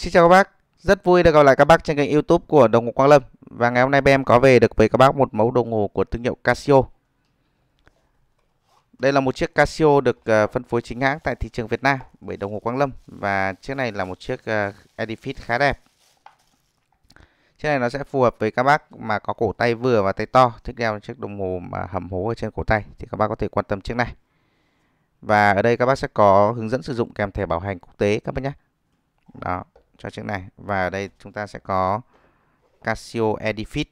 Xin chào các bác, rất vui được gặp lại các bác trên kênh youtube của Đồng Hồ Quang Lâm Và ngày hôm nay em có về được với các bác một mẫu đồng hồ của thương hiệu Casio Đây là một chiếc Casio được ờ, phân phối chính hãng tại thị trường Việt Nam bởi Đồng Hồ Quang Lâm Và chiếc này là một chiếc ờ, Edifit khá đẹp Chiếc này nó sẽ phù hợp với các bác mà có cổ tay vừa và tay to Thích đeo chiếc đồng hồ mà hầm hố ở trên cổ tay thì các bác có thể quan tâm chiếc này và ở đây các bác sẽ có hướng dẫn sử dụng kèm thẻ bảo hành quốc tế các bác nhé. Đó cho chiếc này và ở đây chúng ta sẽ có Casio Edifit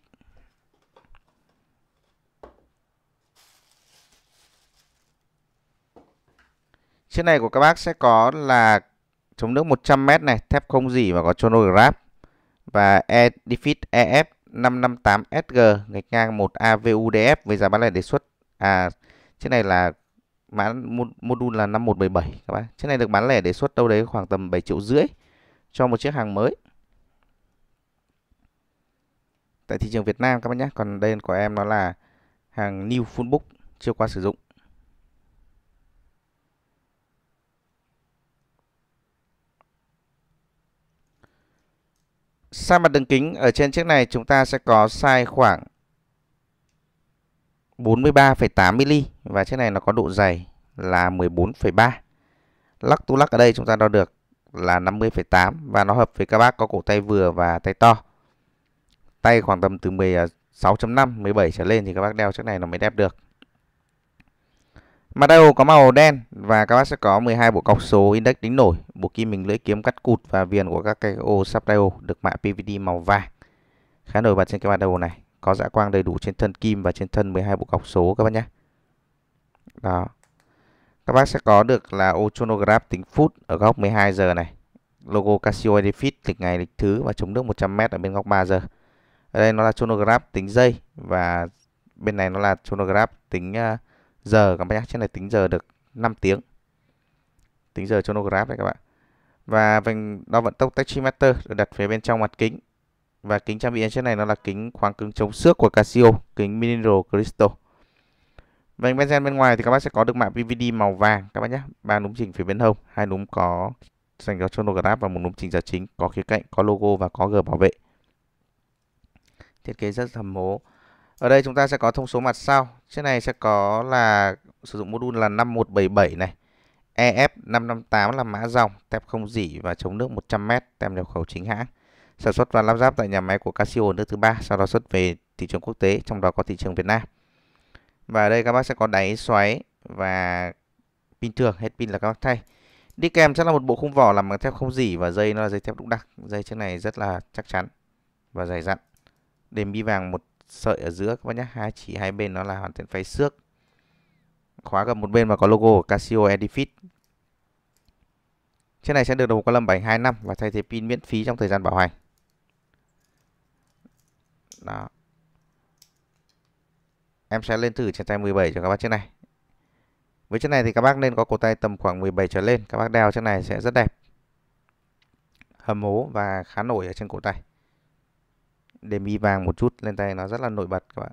Chiếc này của các bác sẽ có là chống nước 100m này, thép không dỉ và có chronograph và Edifit EF 558SG gạch ngang 1 AVUDF với giá bán lẻ đề xuất à chiếc này là mã module là 5177 các bác Chiếc này được bán lẻ đề xuất đâu đấy khoảng tầm 7 triệu rưỡi cho một chiếc hàng mới tại thị trường Việt Nam các bạn nhé. Còn đây của em nó là hàng new full book chưa qua sử dụng. Sang mặt đường kính ở trên chiếc này chúng ta sẽ có size khoảng 43,8mm và chiếc này nó có độ dày là 14,3. Lắc tu lắc ở đây chúng ta đo được là 50,8 và nó hợp với các bác có cổ tay vừa và tay to. Tay khoảng tầm từ 16.5, 17 à, trở lên thì các bác đeo chiếc này nó mới đẹp được. Mặt đeo có màu đen và các bác sẽ có 12 bộ cọc số index đính nổi, bộ kim mình lưỡi kiếm cắt cụt và viền của các cái ô sắp dial được mạ PVD màu vàng. Khá nổi bật trên cái mặt đeo này, có dạ quang đầy đủ trên thân kim và trên thân 12 bộ cọc số các bác nhé. Đó. Các bác sẽ có được là Oceanograph tính phút ở góc 12 giờ này. Logo Casio Edifit lịch ngày lịch thứ và chống nước 100m ở bên góc 3 giờ. Ở đây nó là chronograph tính giây và bên này nó là chronograph tính ờ, giờ các bác nhé. Trên này tính giờ được 5 tiếng. Tính giờ chronograph đấy các bạn. Và vành đo vận tốc tachymeter được đặt phía bên trong mặt kính. Và kính trang bị trên này nó là kính khoáng cứng chống xước của Casio, kính mineral crystal. Vành vâng, benzen bên ngoài thì các bác sẽ có được mạ PVD màu vàng các bác nhé. Ba núm chỉnh phía bên hông, hai núm có dành cho chronograph và một núm chỉnh giờ chính, có khía cạnh, có logo và có gờ bảo vệ. Thiết kế rất thẩm mố Ở đây chúng ta sẽ có thông số mặt sau. chiếc này sẽ có là sử dụng module là 5177 này. EF558 là mã dòng, tép không dỉ và chống nước 100m, tem nhập khẩu chính hãng. Sản xuất và lắp ráp tại nhà máy của Casio nước thứ ba, sau đó xuất về thị trường quốc tế, trong đó có thị trường Việt Nam. Và đây các bác sẽ có đáy xoáy và pin thường, hết pin là các bác thay. Đi kèm chắc là một bộ khung vỏ làm bằng thép không dỉ và dây nó là dây thép đúc đặc. Dây chiếc này rất là chắc chắn và dày dặn. Đềm bi vàng một sợi ở giữa các bác nhé, hai chỉ hai bên nó là hoàn thiện phay xước. Khóa gần một bên và có logo của Casio Edifit. Chiếc này sẽ được đồng hồ lâm 72 năm và thay thế pin miễn phí trong thời gian bảo hành. Đó em sẽ lên thử trên tay 17 cho các bác chiếc này. Với chiếc này thì các bác nên có cổ tay tầm khoảng 17 trở lên, các bác đeo chiếc này sẽ rất đẹp. Hầm hố và khá nổi ở trên cổ tay. Để mi vàng một chút lên tay nó rất là nổi bật các bạn.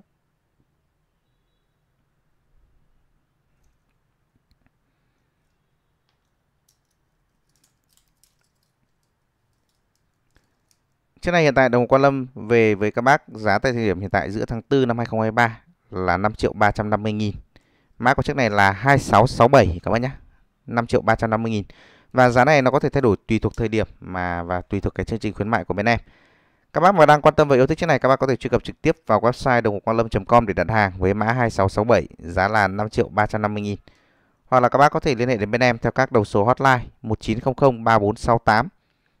Chiếc này hiện tại đồng quan lâm về với các bác giá tại thời điểm hiện tại giữa tháng 4 năm 2023 là 5 triệu 350 nghìn. Mã của chiếc này là 2667 các bạn nhé. 5 triệu 350 nghìn. Và giá này nó có thể thay đổi tùy thuộc thời điểm mà và tùy thuộc cái chương trình khuyến mại của bên em. Các bác mà đang quan tâm và yêu thích chiếc này các bác có thể truy cập trực tiếp vào website đồng quang lâm.com để đặt hàng với mã 2667 giá là 5 triệu 350 nghìn. Hoặc là các bác có thể liên hệ đến bên em theo các đầu số hotline 1900 3468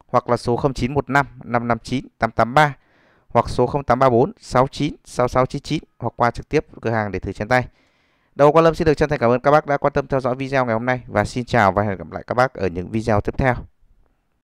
hoặc là số 0915 559 883 hoặc số 0834 69 6699 hoặc qua trực tiếp cửa hàng để thử trên tay. Đầu Quang Lâm xin được chân thành cảm ơn các bác đã quan tâm theo dõi video ngày hôm nay và xin chào và hẹn gặp lại các bác ở những video tiếp theo.